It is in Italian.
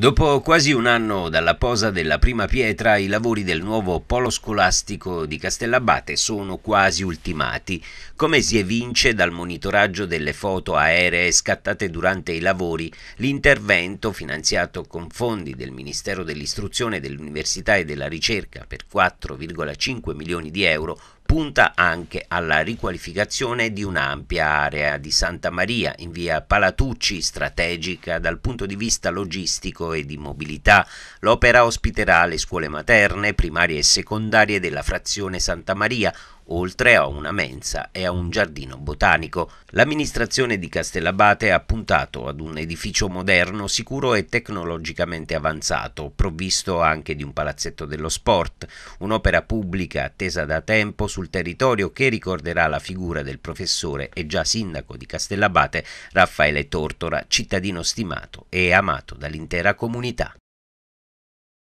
Dopo quasi un anno dalla posa della prima pietra, i lavori del nuovo polo scolastico di Castellabate sono quasi ultimati, come si evince dal monitoraggio delle foto aeree scattate durante i lavori. L'intervento, finanziato con fondi del Ministero dell'Istruzione, dell'Università e della Ricerca per 4,5 milioni di euro, punta anche alla riqualificazione di un'ampia area di Santa Maria in via Palatucci, strategica dal punto di vista logistico e di mobilità. L'opera ospiterà le scuole materne, primarie e secondarie della frazione Santa Maria, oltre a una mensa e a un giardino botanico. L'amministrazione di Castellabate ha puntato ad un edificio moderno, sicuro e tecnologicamente avanzato, provvisto anche di un palazzetto dello sport, un'opera pubblica attesa da tempo sul territorio che ricorderà la figura del professore e già sindaco di Castellabate Raffaele Tortora, cittadino stimato e amato dall'intera comunità.